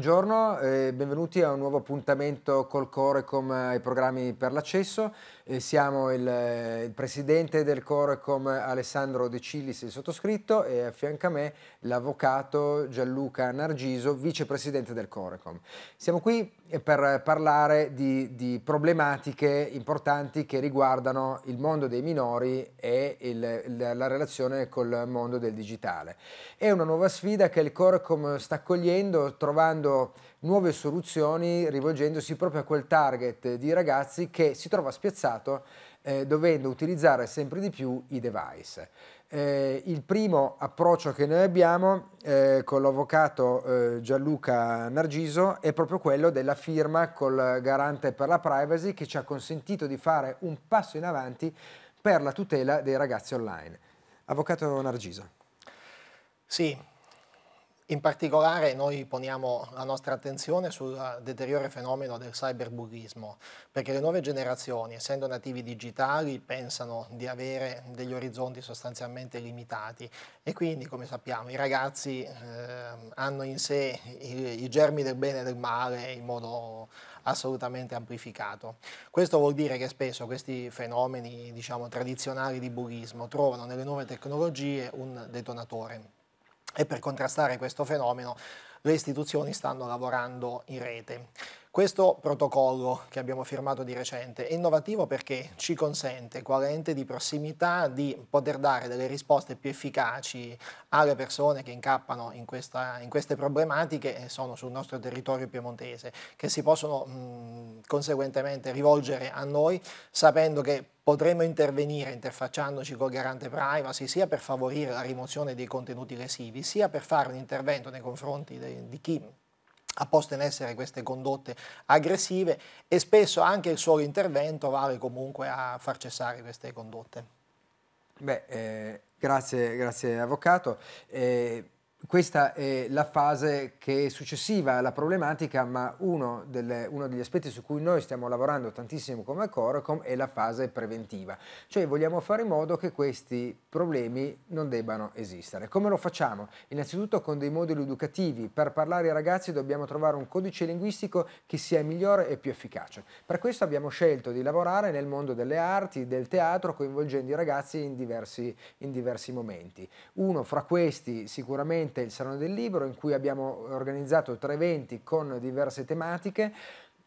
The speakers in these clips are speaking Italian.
buongiorno e benvenuti a un nuovo appuntamento col Corecom ai programmi per l'accesso siamo il, il, presidente del Corecom Alessandro De Cillis, il sottoscritto, e a fianco a me l'avvocato Gianluca Nargiso, vicepresidente del Corecom. Siamo qui per parlare di, di, problematiche importanti che riguardano il mondo dei minori e il, la relazione col mondo del digitale. È una nuova sfida che il Corecom sta cogliendo trovando nuove soluzioni rivolgendosi proprio a quel target di ragazzi che si trova spiazzato mercato, eh, dovendo utilizzare sempre di più i device. Eh, il primo approccio che noi abbiamo eh, con l'avvocato eh, Gianluca Nargiso è proprio quello della firma col garante per la privacy che ci ha consentito di fare un passo in avanti per la tutela dei ragazzi online. Avvocato Nargiso. Sì, in particolare noi poniamo la nostra attenzione sul eh, deteriore fenomeno del cyberbullismo, perché le nuove generazioni, essendo nativi digitali, pensano di avere degli orizzonti sostanzialmente limitati e quindi, come sappiamo, i ragazzi eh, hanno in sé i, i germi del bene e del male in modo assolutamente amplificato. Questo vuol dire che spesso questi fenomeni diciamo, tradizionali di bullismo trovano nelle nuove tecnologie un detonatore e per contrastare questo fenomeno le istituzioni stanno lavorando in rete. Questo protocollo che abbiamo firmato di recente è innovativo perché ci consente, quale ente di prossimità, di poter dare delle risposte più efficaci alle persone che incappano in, questa, in queste problematiche e sono sul nostro territorio piemontese, che si possono mh, mm, conseguentemente rivolgere a noi sapendo che potremo intervenire interfacciandoci col garante privacy sia per favorire la rimozione dei contenuti lesivi, sia per fare un intervento nei confronti di chi ha posto in essere queste condotte aggressive e spesso anche il suo intervento vale comunque a far cessare queste condotte. Beh, eh, grazie, grazie avvocato. Eh, questa è la fase che è successiva alla problematica, ma uno, delle, uno, degli aspetti su cui noi stiamo lavorando tantissimo come Coracom è la fase preventiva, cioè vogliamo fare in modo che questi problemi non debbano esistere. Come lo facciamo? Innanzitutto con dei moduli educativi, per parlare ai ragazzi dobbiamo trovare un codice linguistico che sia migliore e più efficace. Per questo abbiamo scelto di lavorare nel mondo delle arti, del teatro, coinvolgendo i ragazzi in diversi, in diversi momenti. Uno fra questi sicuramente recentemente il Salone del Libro in cui abbiamo organizzato tre eventi con diverse tematiche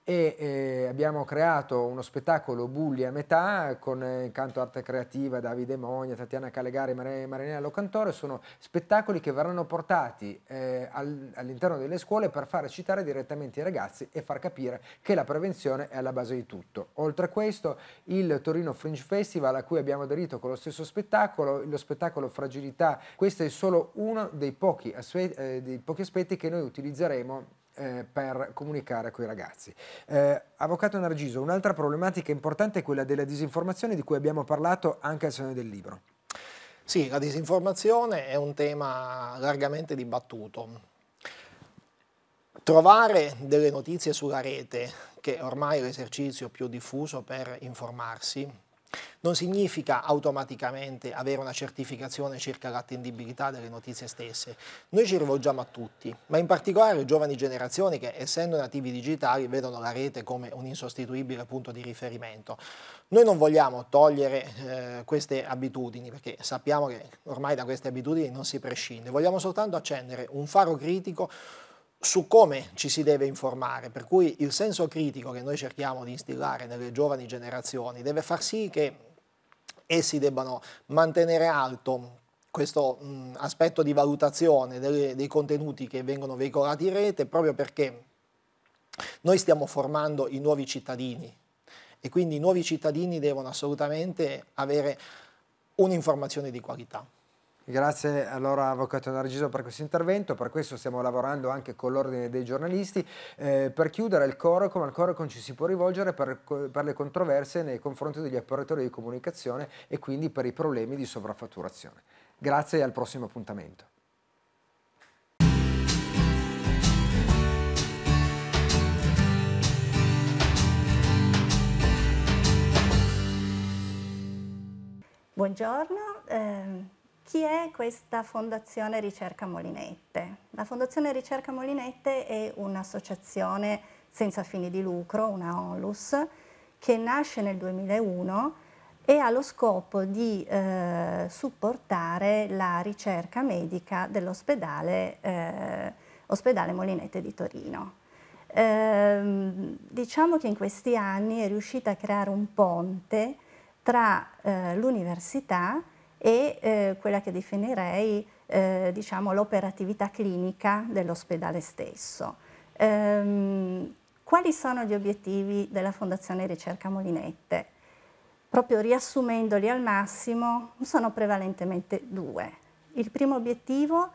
e eh, abbiamo creato uno spettacolo Bulli a metà con eh, canto arte creativa Davide Mogna, Tatiana Calegari, Mar- Marinella Locantore, sono spettacoli che verranno portati eh, al, all'interno delle scuole per far citare direttamente i ragazzi e far capire che la prevenzione è alla base di tutto. Oltre a questo il Torino Fringe Festival a cui abbiamo aderito con lo stesso spettacolo, lo spettacolo Fragilità, questo è solo uno dei pochi, aspe- eh, dei pochi aspetti che noi utilizzeremo eh, per comunicare con i ragazzi. Eh, Avvocato Nargiso, un'altra problematica importante è quella della disinformazione di cui abbiamo parlato anche al Salone del Libro. Sì, la disinformazione è un tema largamente dibattuto. Trovare delle notizie sulla rete, che ormai è l'esercizio più diffuso per informarsi, non significa automaticamente avere una certificazione circa l'attendibilità delle notizie stesse. Noi ci rivolgiamo a tutti, ma in particolare alle giovani generazioni che essendo nativi digitali vedono la rete come un insostituibile punto di riferimento. Noi non vogliamo togliere eh, queste abitudini perché sappiamo che ormai da queste abitudini non si prescinde, vogliamo soltanto accendere un faro critico su come ci si deve informare, per cui il senso critico che noi cerchiamo di instillare nelle giovani generazioni deve far sì che essi debbano mantenere alto questo mh, mm, aspetto di valutazione delle, dei contenuti che vengono veicolati in rete proprio perché noi stiamo formando i nuovi cittadini e quindi i nuovi cittadini devono assolutamente avere un'informazione di qualità. Grazie allora Avvocato Narciso per questo intervento, per questo stiamo lavorando anche con l'Ordine dei giornalisti. Eh, per chiudere il Corocom, al Corocom ci si può rivolgere per, per, le controverse nei confronti degli operatori di comunicazione e quindi per i problemi di sovraffatturazione. Grazie e al prossimo appuntamento. Buongiorno. Eh... Chi è questa Fondazione Ricerca Molinette? La Fondazione Ricerca Molinette è un'associazione senza fini di lucro, una ONLUS, che nasce nel 2001 e ha lo scopo di eh, supportare la ricerca medica dell'ospedale eh, Molinette di Torino. Eh, diciamo che in questi anni è riuscita a creare un ponte tra eh, l'università e eh, quella che definirei eh, diciamo, l'operatività clinica dell'ospedale stesso. Ehm, quali sono gli obiettivi della Fondazione Ricerca Molinette? Proprio riassumendoli al massimo, sono prevalentemente due. Il primo obiettivo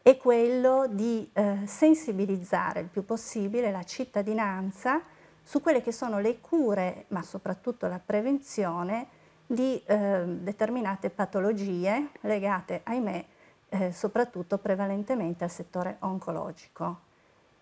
è quello di eh, sensibilizzare il più possibile la cittadinanza su quelle che sono le cure, ma soprattutto la prevenzione, di eh, determinate patologie legate, ahimè, eh, soprattutto prevalentemente al settore oncologico.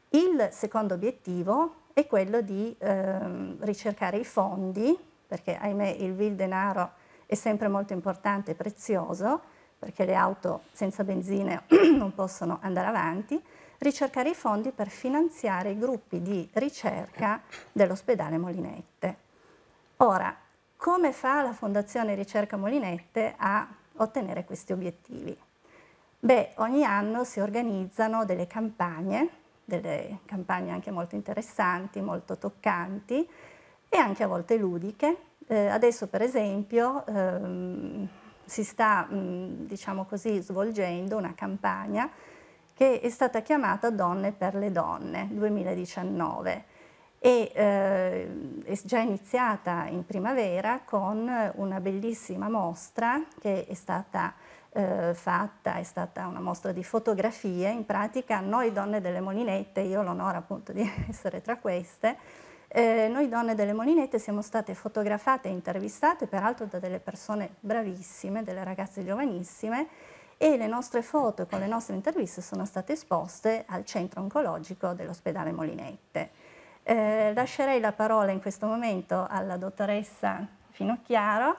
Il secondo obiettivo è quello di eh, ricercare i fondi, perché ahimè il vil denaro è sempre molto importante e prezioso, perché le auto senza benzina non possono andare avanti, ricercare i fondi per finanziare i gruppi di ricerca dell'ospedale Molinette. Ora, come fa la Fondazione Ricerca Molinette a ottenere questi obiettivi? Beh, ogni anno si organizzano delle campagne, delle campagne anche molto interessanti, molto toccanti e anche a volte ludiche. Eh, adesso per esempio ehm, si sta, mh, mm, diciamo così, svolgendo una campagna che è stata chiamata Donne per le Donne 2019 e eh, è già iniziata in primavera con una bellissima mostra che è stata eh, fatta, è stata una mostra di fotografie, in pratica noi donne delle molinette, io ho l'onore appunto di essere tra queste, eh, noi donne delle Molinette siamo state fotografate e intervistate peraltro da delle persone bravissime, delle ragazze giovanissime e le nostre foto con le nostre interviste sono state esposte al centro oncologico dell'ospedale Molinette. Eh, lascerei la parola in questo momento alla dottoressa Finocchiaro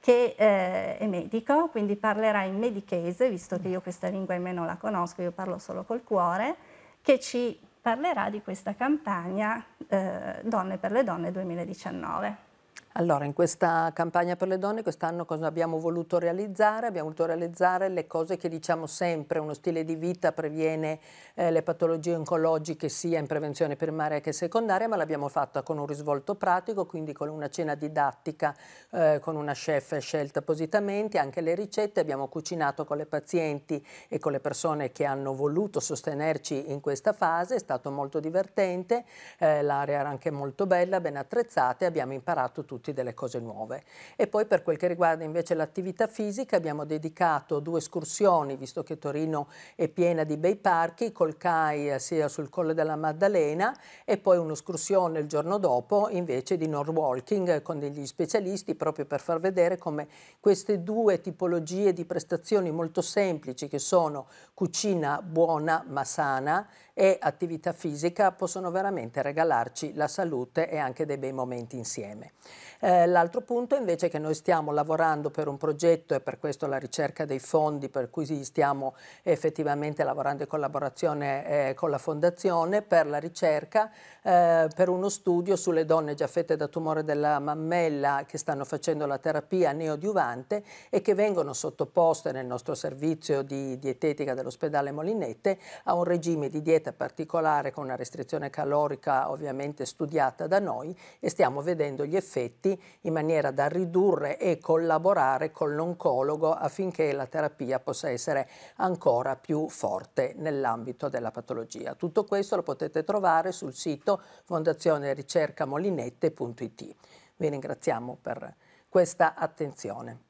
che eh, è medico, quindi parlerà in medichese, visto che io questa lingua in me non la conosco, io parlo solo col cuore, che ci parlerà di questa campagna eh, Donne per le Donne 2019. Allora, in questa campagna per le donne quest'anno cosa abbiamo voluto realizzare? Abbiamo voluto realizzare le cose che diciamo sempre, uno stile di vita previene eh, le patologie oncologiche sia in prevenzione primaria che secondaria, ma l'abbiamo fatta con un risvolto pratico, quindi con una cena didattica, eh, con una chef scelta appositamente, anche le ricette, abbiamo cucinato con le pazienti e con le persone che hanno voluto sostenerci in questa fase, è stato molto divertente, eh, l'area era anche molto bella, ben attrezzata e abbiamo imparato tutto tutti delle cose nuove. E poi per quel che riguarda invece l'attività fisica abbiamo dedicato due escursioni, visto che Torino è piena di bei parchi, col CAI sia sul Colle della Maddalena e poi un'escursione il giorno dopo invece di Norwalking con degli specialisti proprio per far vedere come queste due tipologie di prestazioni molto semplici che sono cucina buona ma sana e attività fisica possono veramente regalarci la salute e anche dei bei momenti insieme. Eh, L'altro punto invece è che noi stiamo lavorando per un progetto e per questo la ricerca dei fondi per cui stiamo effettivamente lavorando in collaborazione eh, con la Fondazione per la ricerca eh, per uno studio sulle donne già affette da tumore della mammella che stanno facendo la terapia neodiuvante e che vengono sottoposte nel nostro servizio di dietetica dell'ospedale Molinette a un regime di dieta dieta particolare con una restrizione calorica ovviamente studiata da noi e stiamo vedendo gli effetti in maniera da ridurre e collaborare con l'oncologo affinché la terapia possa essere ancora più forte nell'ambito della patologia. Tutto questo lo potete trovare sul sito fondazionericercamolinette.it. Vi ringraziamo per questa attenzione.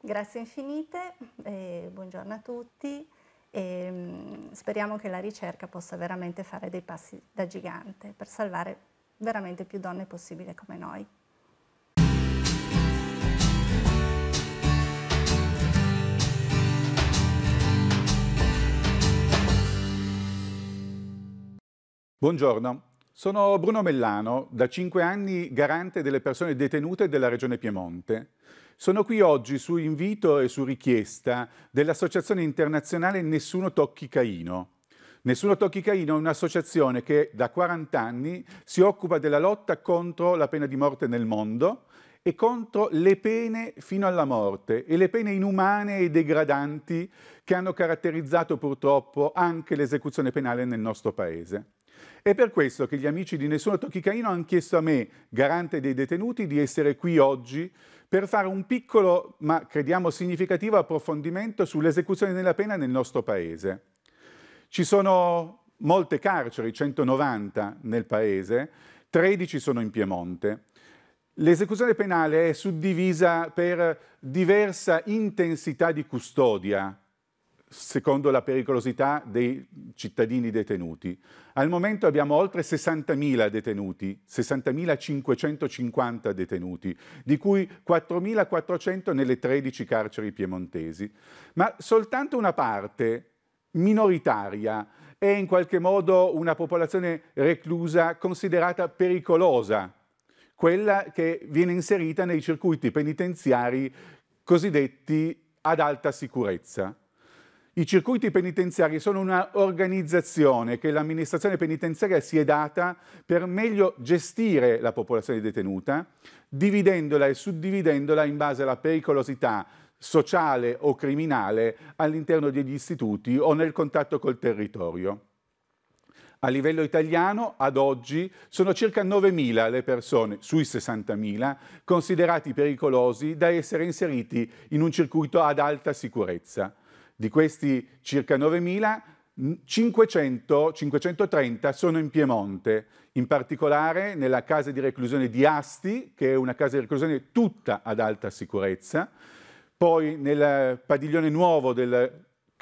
Grazie infinite, buongiorno a tutti e ehm, speriamo che la ricerca possa veramente fare dei passi da gigante per salvare veramente più donne possibile come noi. Buongiorno, sono Bruno Mellano, da 5 anni garante delle persone detenute della Regione Piemonte. Sono qui oggi su invito e su richiesta dell'Associazione Internazionale Nessuno Tocchi Caino. Nessuno Tocchi Caino è un'associazione che da 40 anni si occupa della lotta contro la pena di morte nel mondo e contro le pene fino alla morte e le pene inumane e degradanti che hanno caratterizzato purtroppo anche l'esecuzione penale nel nostro Paese. È per questo che gli amici di Nessuno Tocchi Canino hanno chiesto a me, garante dei detenuti, di essere qui oggi per fare un piccolo, ma crediamo significativo, approfondimento sull'esecuzione della pena nel nostro Paese. Ci sono molte carceri, 190 nel Paese, 13 sono in Piemonte. L'esecuzione penale è suddivisa per diversa intensità di custodia, secondo la pericolosità dei cittadini detenuti. Al momento abbiamo oltre 60.000 detenuti, 60.550 detenuti, di cui 4.400 nelle 13 carceri piemontesi. Ma soltanto una parte minoritaria è in qualche modo una popolazione reclusa considerata pericolosa, quella che viene inserita nei circuiti penitenziari cosiddetti ad alta sicurezza. I circuiti penitenziari sono un'organizzazione che l'amministrazione penitenziaria si è data per meglio gestire la popolazione detenuta, dividendola e suddividendola in base alla pericolosità sociale o criminale all'interno degli istituti o nel contatto col territorio. A livello italiano, ad oggi, sono circa 9.000 le persone, sui 60.000, considerati pericolosi da essere inseriti in un circuito ad alta sicurezza. Di questi circa 9.000, 500, 530 sono in Piemonte, in particolare nella casa di reclusione di Asti, che è una casa di reclusione tutta ad alta sicurezza, poi nel padiglione nuovo del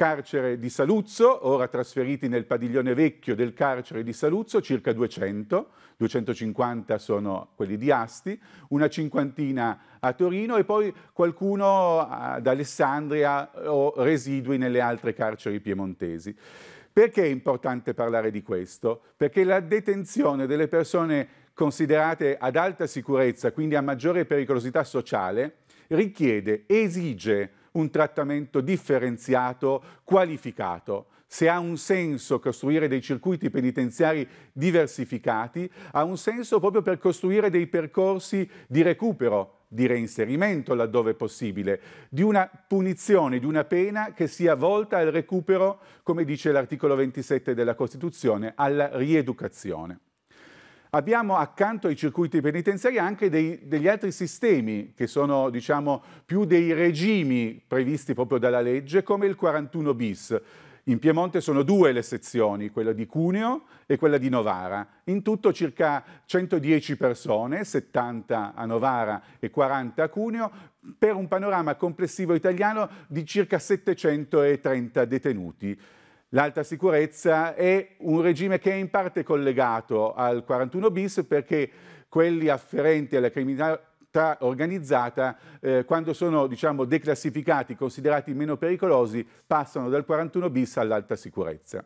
carcere di Saluzzo, ora trasferiti nel padiglione vecchio del carcere di Saluzzo, circa 200, 250 sono quelli di Asti, una cinquantina a Torino e poi qualcuno ad Alessandria o residui nelle altre carceri piemontesi. Perché è importante parlare di questo? Perché la detenzione delle persone considerate ad alta sicurezza, quindi a maggiore pericolosità sociale, richiede, esige un trattamento differenziato, qualificato. Se ha un senso costruire dei circuiti penitenziari diversificati, ha un senso proprio per costruire dei percorsi di recupero di reinserimento laddove possibile, di una punizione, di una pena che sia volta al recupero, come dice l'articolo 27 della Costituzione, alla rieducazione. Abbiamo accanto ai circuiti penitenziari anche dei, degli altri sistemi che sono diciamo, più dei regimi previsti proprio dalla legge come il 41 bis. In Piemonte sono due le sezioni, quella di Cuneo e quella di Novara. In tutto circa 110 persone, 70 a Novara e 40 a Cuneo, per un panorama complessivo italiano di circa 730 detenuti. L'alta sicurezza è un regime che è in parte collegato al 41 bis perché quelli afferenti alla criminalità organizzata, eh, quando sono diciamo, declassificati, considerati meno pericolosi, passano dal 41 bis all'alta sicurezza.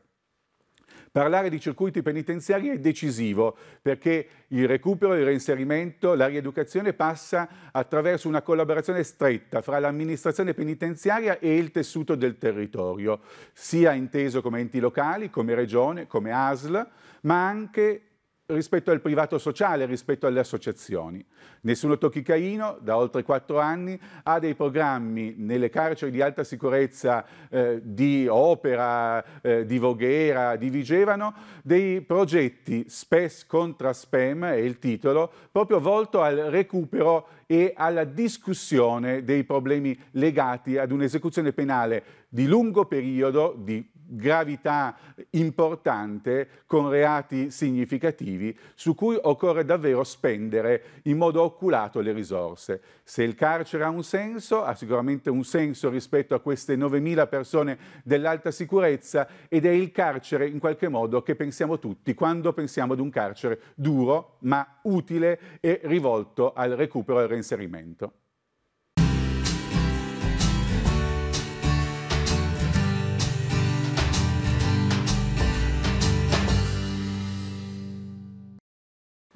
Parlare di circuiti penitenziari è decisivo perché il recupero, il reinserimento, la rieducazione passa attraverso una collaborazione stretta fra l'amministrazione penitenziaria e il tessuto del territorio, sia inteso come enti locali, come regione, come ASL, ma anche rispetto al privato sociale, rispetto alle associazioni. Nessuno tocchi Caino, da oltre quattro anni, ha dei programmi nelle carceri di alta sicurezza eh, di Opera, eh, di Voghera, di Vigevano, dei progetti Spes contra Spam, è il titolo, proprio volto al recupero e alla discussione dei problemi legati ad un'esecuzione penale di lungo periodo, di gravità importante con reati significativi su cui occorre davvero spendere in modo oculato le risorse. Se il carcere ha un senso, ha sicuramente un senso rispetto a queste 9.000 persone dell'alta sicurezza ed è il carcere in qualche modo che pensiamo tutti quando pensiamo ad un carcere duro ma utile e rivolto al recupero e al reinserimento.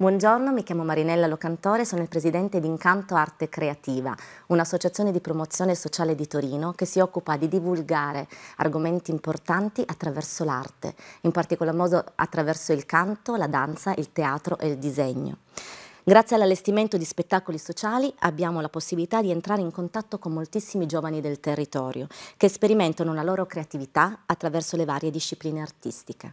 Buongiorno, mi chiamo Marinella Locantore, sono il presidente di Incanto Arte Creativa, un'associazione di promozione sociale di Torino che si occupa di divulgare argomenti importanti attraverso l'arte, in particolar modo attraverso il canto, la danza, il teatro e il disegno. Grazie all'allestimento di spettacoli sociali abbiamo la possibilità di entrare in contatto con moltissimi giovani del territorio che sperimentano la loro creatività attraverso le varie discipline artistiche.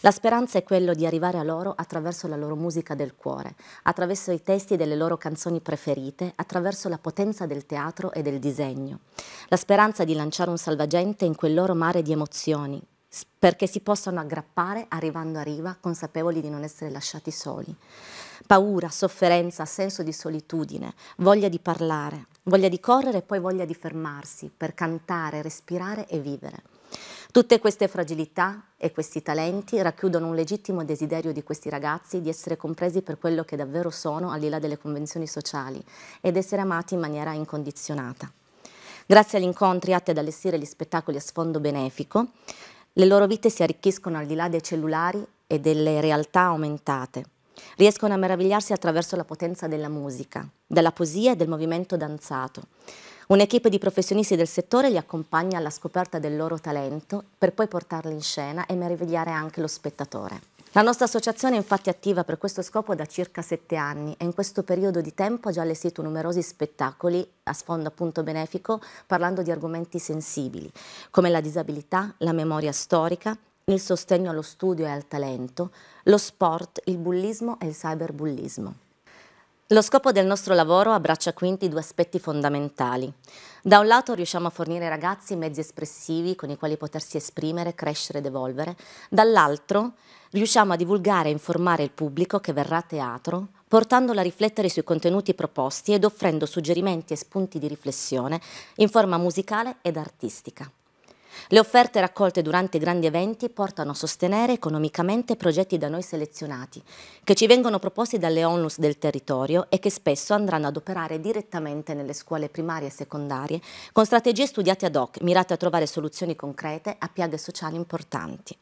La speranza è quella di arrivare a loro attraverso la loro musica del cuore, attraverso i testi delle loro canzoni preferite, attraverso la potenza del teatro e del disegno. La speranza di lanciare un salvagente in quel loro mare di emozioni, perché si possano aggrappare arrivando a riva consapevoli di non essere lasciati soli. Paura, sofferenza, senso di solitudine, voglia di parlare, voglia di correre e poi voglia di fermarsi per cantare, respirare e vivere. Tutte queste fragilità e questi talenti racchiudono un legittimo desiderio di questi ragazzi di essere compresi per quello che davvero sono al di là delle convenzioni sociali ed essere amati in maniera incondizionata. Grazie agli incontri atti ad allestire gli spettacoli a sfondo benefico, le loro vite si arricchiscono al di là dei cellulari e delle realtà aumentate. Riescono a meravigliarsi attraverso la potenza della musica, della poesia e del movimento danzato. Un'equipe di professionisti del settore li accompagna alla scoperta del loro talento per poi portarli in scena e meravigliare anche lo spettatore. La nostra associazione è infatti attiva per questo scopo da circa sette anni e in questo periodo di tempo ha già allestito numerosi spettacoli a sfondo appunto benefico parlando di argomenti sensibili come la disabilità, la memoria storica, il sostegno allo studio e al talento, lo sport, il bullismo e il cyberbullismo. Lo scopo del nostro lavoro abbraccia quindi due aspetti fondamentali. Da un lato riusciamo a fornire ai ragazzi mezzi espressivi con i quali potersi esprimere, crescere ed evolvere, dall'altro riusciamo a divulgare e informare il pubblico che verrà a teatro, portandolo a riflettere sui contenuti proposti ed offrendo suggerimenti e spunti di riflessione in forma musicale ed artistica. Le offerte raccolte durante i grandi eventi portano a sostenere economicamente progetti da noi selezionati, che ci vengono proposti dalle onlus del territorio e che spesso andranno ad operare direttamente nelle scuole primarie e secondarie, con strategie studiate ad hoc, mirate a trovare soluzioni concrete a piaghe sociali importanti.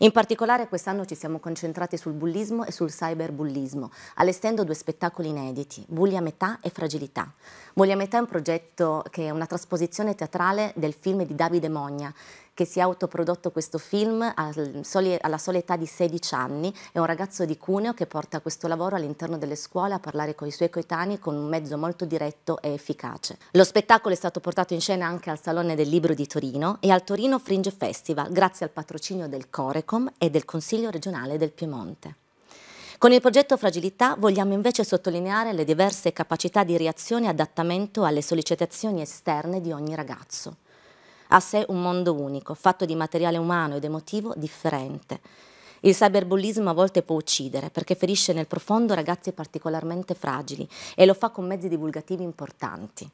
In particolare quest'anno ci siamo concentrati sul bullismo e sul cyberbullismo, allestendo due spettacoli inediti, Bulli a metà e Fragilità. Bulli a metà è un progetto che è una trasposizione teatrale del film di Davide Mogna, che si è autoprodotto questo film alla sola età di 16 anni, è un ragazzo di Cuneo che porta questo lavoro all'interno delle scuole a parlare con i suoi coetanei con un mezzo molto diretto e efficace. Lo spettacolo è stato portato in scena anche al Salone del Libro di Torino e al Torino Fringe Festival grazie al patrocinio del Corecom e del Consiglio regionale del Piemonte. Con il progetto Fragilità vogliamo invece sottolineare le diverse capacità di reazione e adattamento alle sollecitazioni esterne di ogni ragazzo a sé un mondo unico, fatto di materiale umano ed emotivo differente. Il cyberbullismo a volte può uccidere perché ferisce nel profondo ragazzi particolarmente fragili e lo fa con mezzi divulgativi importanti.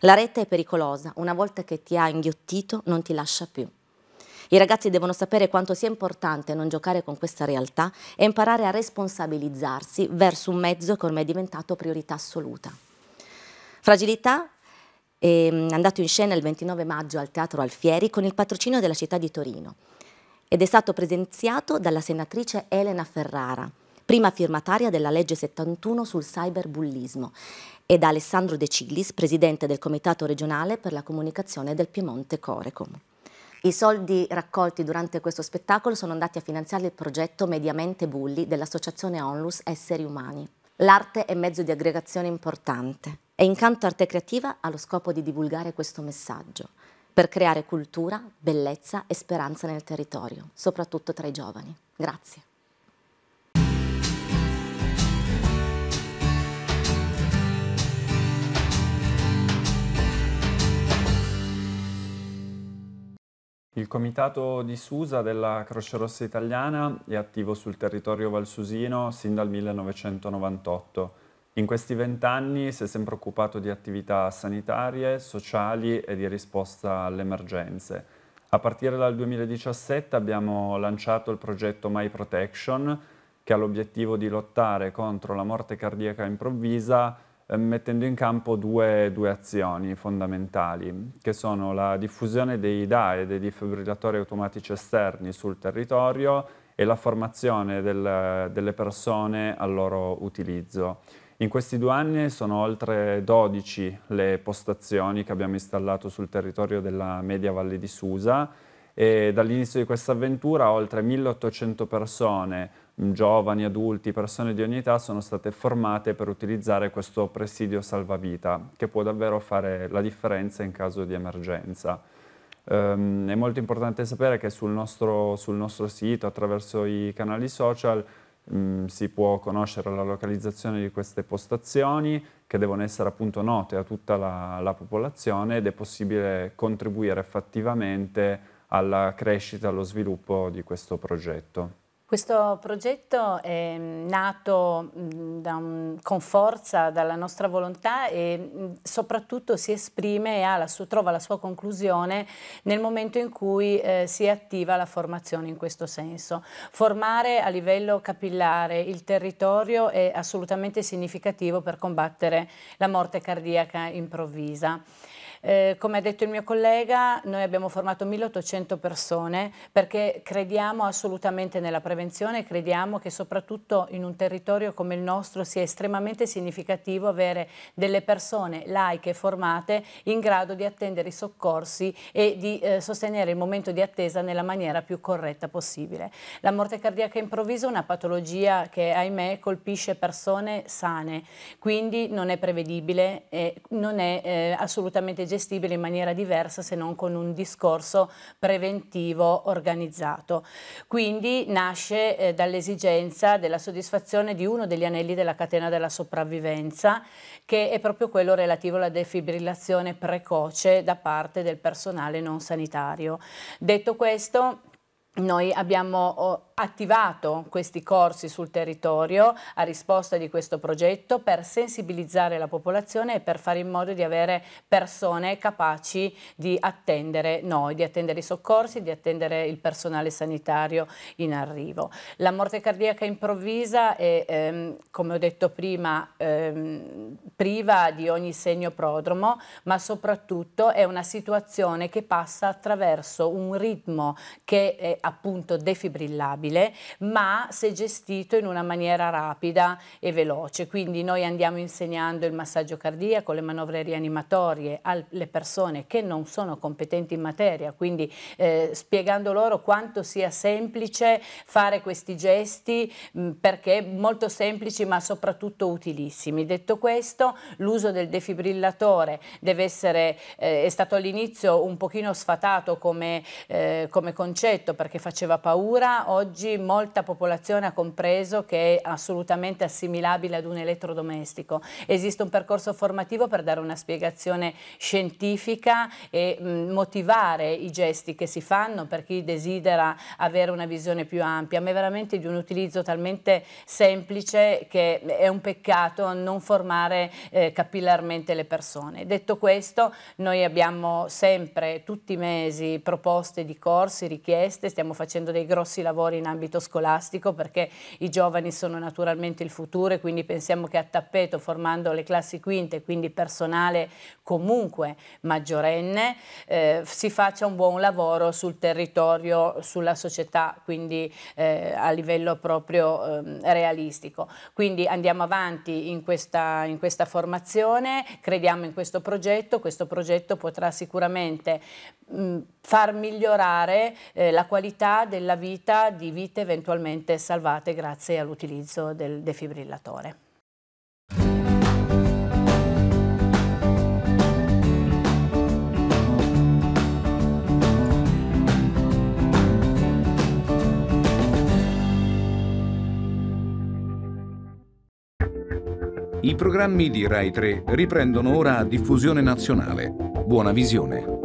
La rete è pericolosa, una volta che ti ha inghiottito non ti lascia più. I ragazzi devono sapere quanto sia importante non giocare con questa realtà e imparare a responsabilizzarsi verso un mezzo che ormai è diventato priorità assoluta. Fragilità Ehm, è andato in scena il 29 maggio al Teatro Alfieri con il patrocinio della città di Torino ed è stato presenziato dalla senatrice Elena Ferrara, prima firmataria della legge 71 sul cyberbullismo, e da Alessandro De Ciglis, presidente del Comitato regionale per la comunicazione del Piemonte Corecom. I soldi raccolti durante questo spettacolo sono andati a finanziare il progetto Mediamente Bulli dell'associazione Onlus Esseri Umani. L'arte è mezzo di aggregazione importante. È Incanto Arte Creativa ha lo scopo di divulgare questo messaggio per creare cultura, bellezza e speranza nel territorio, soprattutto tra i giovani. Grazie. Il comitato di Susa della Croce Rossa Italiana è attivo sul territorio valsusino sin dal 1998 in questi vent'anni si è sempre occupato di attività sanitarie, sociali e di risposta alle emergenze. A partire dal 2017 abbiamo lanciato il progetto My Protection, che ha l'obiettivo di lottare contro la morte cardiaca improvvisa eh, mettendo in campo due, due, azioni fondamentali, che sono la diffusione dei DAE, dei defibrillatori automatici esterni sul territorio e la formazione del, delle persone al loro utilizzo. In questi due anni sono oltre 12 le postazioni che abbiamo installato sul territorio della media Valle di Susa e dall'inizio di questa avventura oltre 1800 persone, giovani, adulti, persone di ogni età sono state formate per utilizzare questo presidio salvavita che può davvero fare la differenza in caso di emergenza. Um, è molto importante sapere che sul nostro, sul nostro sito, attraverso i canali social, mh, mm, si può conoscere la localizzazione di queste postazioni che devono essere appunto note a tutta la, la popolazione ed è possibile contribuire effettivamente alla crescita, e allo sviluppo di questo progetto. Questo progetto è nato mm, un, con forza dalla nostra volontà e mm, soprattutto si esprime e la sua, trova la sua conclusione nel momento in cui eh, si attiva la formazione in questo senso. Formare a livello capillare il territorio è assolutamente significativo per combattere la morte cardiaca improvvisa. Eh, come ha detto il mio collega, noi abbiamo formato 1800 persone perché crediamo assolutamente nella prevenzione e crediamo che soprattutto in un territorio come il nostro sia estremamente significativo avere delle persone laiche formate in grado di attendere i soccorsi e di eh, sostenere il momento di attesa nella maniera più corretta possibile. La morte cardiaca improvvisa è una patologia che ahimè colpisce persone sane, quindi non è prevedibile e non è eh, assolutamente gestibile in maniera diversa se non con un discorso preventivo organizzato. Quindi nasce eh, dall'esigenza della soddisfazione di uno degli anelli della catena della sopravvivenza che è proprio quello relativo alla defibrillazione precoce da parte del personale non sanitario. Detto questo, noi abbiamo oh, attivato questi corsi sul territorio a risposta di questo progetto per sensibilizzare la popolazione e per fare in modo di avere persone capaci di attendere noi, di attendere i soccorsi, di attendere il personale sanitario in arrivo. La morte cardiaca improvvisa è, ehm, come ho detto prima, ehm, priva di ogni segno prodromo, ma soprattutto è una situazione che passa attraverso un ritmo che è appunto defibrillabile sottile, ma se gestito in una maniera rapida e veloce. Quindi noi andiamo insegnando il massaggio cardiaco, le manovre rianimatorie alle persone che non sono competenti in materia, quindi eh, spiegando loro quanto sia semplice fare questi gesti mh, mm, perché molto semplici ma soprattutto utilissimi. Detto questo, l'uso del defibrillatore deve essere, eh, è stato all'inizio un pochino sfatato come, eh, come concetto perché faceva paura, oggi oggi molta popolazione ha compreso che è assolutamente assimilabile ad un elettrodomestico. Esiste un percorso formativo per dare una spiegazione scientifica e mh, mm, motivare i gesti che si fanno per chi desidera avere una visione più ampia, ma è veramente di un utilizzo talmente semplice che è un peccato non formare eh, capillarmente le persone. Detto questo, noi abbiamo sempre tutti i mesi proposte di corsi, richieste, stiamo facendo dei grossi lavori in ambito scolastico perché i giovani sono naturalmente il futuro e quindi pensiamo che a tappeto formando le classi quinte, quindi personale comunque maggiorenne, eh, si faccia un buon lavoro sul territorio, sulla società, quindi eh, a livello proprio eh, realistico. Quindi andiamo avanti in questa, in questa formazione, crediamo in questo progetto, questo progetto potrà sicuramente mh, mm, far migliorare eh, la qualità della vita di vite eventualmente salvate grazie all'utilizzo del defibrillatore. I programmi di Rai 3 riprendono ora a diffusione nazionale. Buona visione.